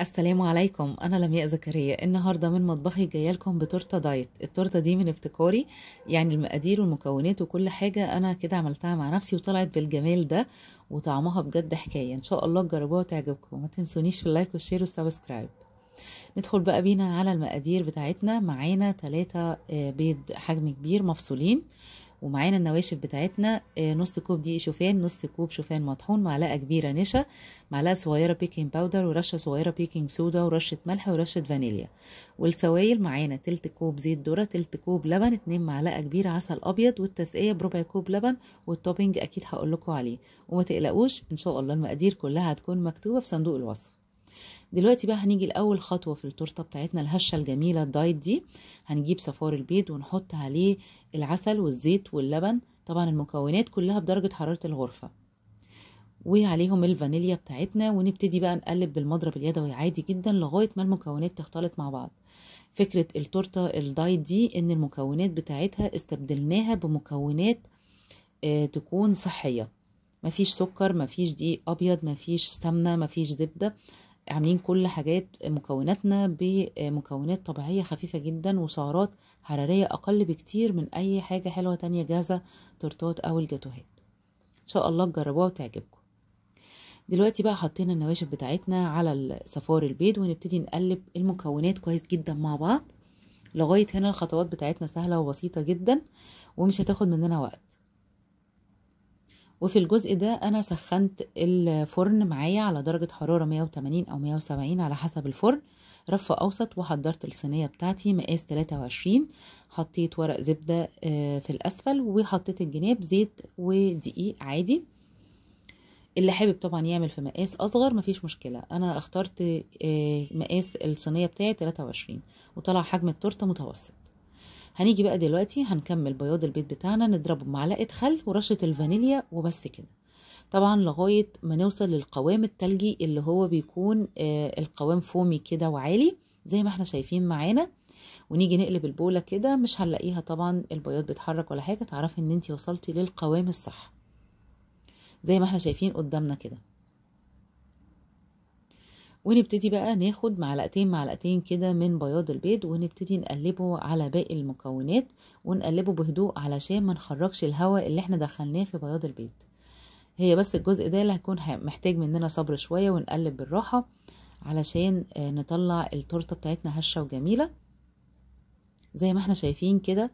السلام عليكم انا لمياء زكريا النهارده من مطبخي جايه لكم بتورته دايت التورته دي من ابتكاري يعني المقادير والمكونات وكل حاجه انا كده عملتها مع نفسي وطلعت بالجمال ده وطعمها بجد حكايه ان شاء الله تجربوها وتعجبكم ما تنسونيش في اللايك والشير والسبسكرايب ندخل بقى بينا على المقادير بتاعتنا معانا ثلاثة آه، بيض حجم كبير مفصولين ومعانا النواشف بتاعتنا آه، نص كوب دقيق شوفان نص كوب شوفان مطحون معلقه كبيره نشا معلقه صغيره بيكنج باودر ورشه صغيره بيكنج سودا ورشه ملح ورشه فانيليا والسوائل معانا تلت كوب زيت ذره تلت كوب لبن اتنين معلقه كبيره عسل ابيض والتسقيه بربع كوب لبن والتوبنج اكيد هقول لكم عليه وما تقلقوش ان شاء الله المقادير كلها هتكون مكتوبه في صندوق الوصف دلوقتي بقى هنيجي لاول خطوه في التورته بتاعتنا الهشه الجميله الدايت دي هنجيب صفار البيض ونحط عليه العسل والزيت واللبن طبعا المكونات كلها بدرجه حراره الغرفه وعليهم الفانيليا بتاعتنا ونبتدي بقى نقلب بالمضرب اليدوي عادي جدا لغايه ما المكونات تختلط مع بعض فكره التورته الدايت دي ان المكونات بتاعتها استبدلناها بمكونات آه تكون صحيه مفيش سكر مفيش دقيق ابيض مفيش سمنه مفيش زبده عاملين كل حاجات مكوناتنا بمكونات طبيعية خفيفة جدا وسعرات حرارية أقل بكتير من أي حاجة حلوة تانية جاهزة تورتات أو الجاتوهات إن شاء الله تجربوها وتعجبكم دلوقتي بقى حطينا النواشف بتاعتنا على صفار البيض ونبتدي نقلب المكونات كويس جدا مع بعض لغاية هنا الخطوات بتاعتنا سهلة وبسيطة جدا ومش هتاخد مننا وقت وفي الجزء ده انا سخنت الفرن معايا على درجة حرارة 180 او 170 على حسب الفرن رف اوسط وحضرت الصينية بتاعتي مقاس 23 حطيت ورق زبدة آه، في الاسفل وحطيت الجناب زيت ودقيق عادي اللي حابب طبعا يعمل في مقاس اصغر مفيش مشكلة انا اخترت آه، مقاس الصينية بتاعي 23 وطلع حجم التورتة متوسط هنيجي بقى دلوقتي هنكمل بياض البيض بتاعنا نضربه بمعلقه خل ورشه الفانيليا وبس كده طبعا لغايه ما نوصل للقوام التلجي اللي هو بيكون آه القوام فومي كده وعالي زي ما احنا شايفين معانا ونيجي نقلب البوله كده مش هنلاقيها طبعا البياض بيتحرك ولا حاجه تعرفي ان انت وصلتي للقوام الصح زي ما احنا شايفين قدامنا كده ونبتدي بقى ناخد معلقتين معلقتين كده من بياض البيض ونبتدي نقلبه على باقي المكونات ونقلبه بهدوء علشان ما نخرجش الهواء اللي احنا دخلناه في بياض البيض هي بس الجزء ده اللي هيكون محتاج مننا صبر شوية ونقلب بالراحة علشان آه، نطلع التورته بتاعتنا هشه وجميله زي ما احنا شايفين كده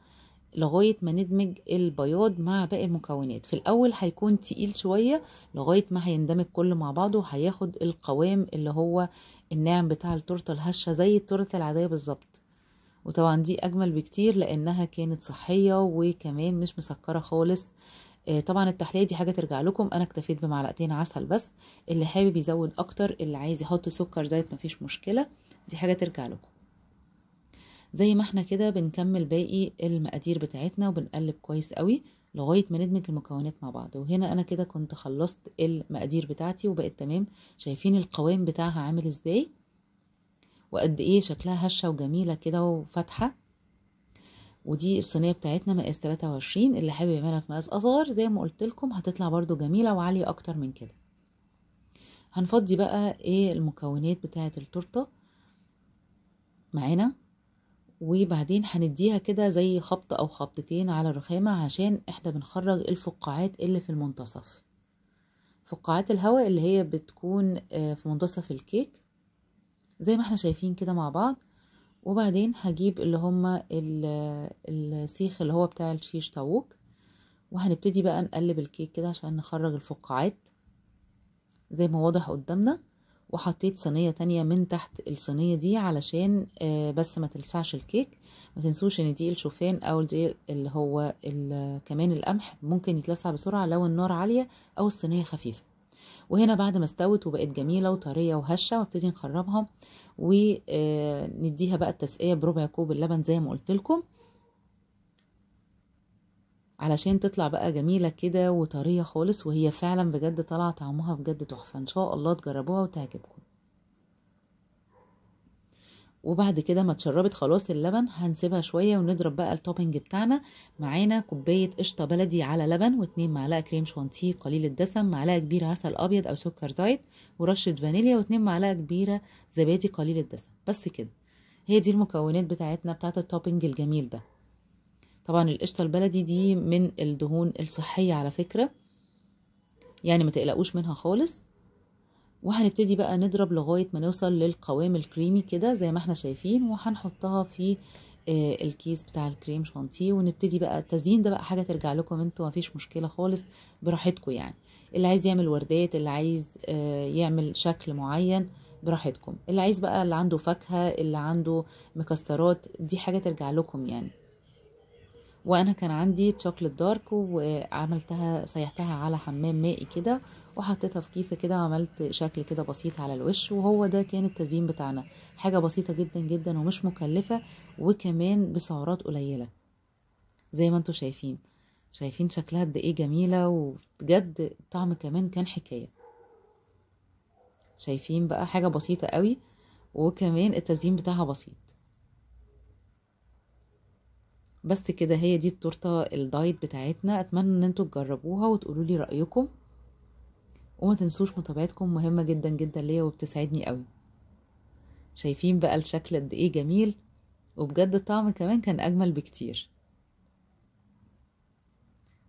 لغاية ما ندمج البياض مع باقي المكونات في الأول هيكون تقيل شوية لغاية ما هيندمج كله مع بعضه هياخد القوام اللي هو الناعم بتاع التورتة الهشة زي التورتة العادية بالظبط وطبعا دي أجمل بكتير لأنها كانت صحية وكمان مش مسكرة خالص آه، طبعا التحليه دي حاجه ترجع لكم انا اكتفيت بمعلقتين عسل بس اللي حابب يزود اكتر اللي عايز يحط سكر دايت مفيش مشكله دي حاجه ترجع لكم زي ما احنا كده بنكمل باقي المقادير بتاعتنا وبنقلب كويس قوي لغايه ما ندمج المكونات مع بعض وهنا انا كده كنت خلصت المقادير بتاعتي وبقت تمام شايفين القوام بتاعها عامل ازاي وقد ايه شكلها هشه وجميله كده وفاتحه ودي الصينيه بتاعتنا مقاس 23 اللي حابب يعملها في مقاس اصغر زي ما قلت لكم هتطلع برده جميله وعاليه اكتر من كده هنفضي بقى ايه المكونات بتاعت التورته معانا وبعدين هنديها كده زي خبط او خبطتين على الرخامة عشان احنا بنخرج الفقاعات اللي في المنتصف فقاعات الهواء اللي هي بتكون آه، في منتصف الكيك زي ما احنا شايفين كده مع بعض وبعدين هجيب اللي هما السيخ اللي هو بتاع الشيش تاووك. وهنبتدي بقى نقلب الكيك كده عشان نخرج الفقاعات زي ما واضح قدامنا وحطيت صينيه تانية من تحت الصينيه دي علشان آه، بس ما تلسعش الكيك ما تنسوش ان دي الشوفان او دي اللي هو كمان القمح ممكن يتلسع بسرعه لو النار عاليه او الصينيه خفيفه وهنا بعد ما استوت وبقت جميله وطريه وهشه وابتدي نخربها ونديها آه، بقى التسقيه بربع كوب اللبن زي ما قلت لكم علشان تطلع بقى جميلة كده وطرية خالص وهي فعلا بجد طالعة طعمها بجد تحفة ان شاء الله تجربوها وتعجبكم وبعد كده ما تشربت خلاص اللبن هنسيبها شوية ونضرب بقى التوبنج بتاعنا معانا كوباية قشطة بلدي على لبن واتنين معلقة كريم شوانتيه قليل الدسم معلقة كبيرة عسل أبيض أو سكر دايت ورشة فانيليا واتنين معلقة كبيرة زبادي قليل الدسم بس كده هي دي المكونات بتاعتنا بتاعت التوبنج الجميل ده طبعا القشطة البلدي دي من الدهون الصحية على فكرة يعني ما تقلقوش منها خالص وهنبتدي بقى نضرب لغاية ما نوصل للقوام الكريمي كده زي ما احنا شايفين وهنحطها في آه، الكيس بتاع الكريم شانتيه ونبتدي بقى التزيين ده بقى حاجة ترجع لكم انتوا مفيش مشكلة خالص براحتكم يعني اللي عايز يعمل وردات اللي عايز آه، يعمل شكل معين براحتكم اللي عايز بقى اللي عنده فاكهة اللي عنده مكسرات دي حاجة ترجع لكم يعني وانا كان عندي تشوكلت دارك وعملتها سيحتها على حمام مائي كده وحطيتها في كيسه كده وعملت شكل كده بسيط على الوش وهو ده كان التزيين بتاعنا حاجه بسيطه جدا جدا ومش مكلفه وكمان بسعرات قليله زي ما انتم شايفين شايفين شكلها قد ايه جميله وبجد الطعم كمان كان حكايه شايفين بقى حاجه بسيطه قوي وكمان التزيين بتاعها بسيط بس كده هي دي التورته الدايت بتاعتنا اتمنى ان انتوا تجربوها وتقولوا لي رايكم وما تنسوش متابعتكم مهمه جدا جدا ليا وبتسعدني قوي شايفين بقى الشكل قد ايه جميل وبجد الطعم كمان كان اجمل بكتير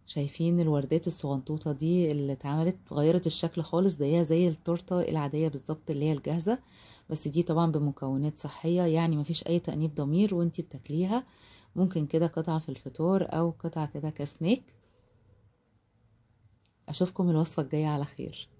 شايفين الوردات الصغنطوطه دي اللي اتعملت غيرت الشكل خالص زيها زي التورته العاديه بالظبط اللي هي الجاهزه بس دي طبعا بمكونات صحيه يعني مفيش اي تانيب ضمير وانتي بتاكليها ممكن كده قطعة في الفطور او قطعة كده كسنيك اشوفكم الوصفة الجاية على خير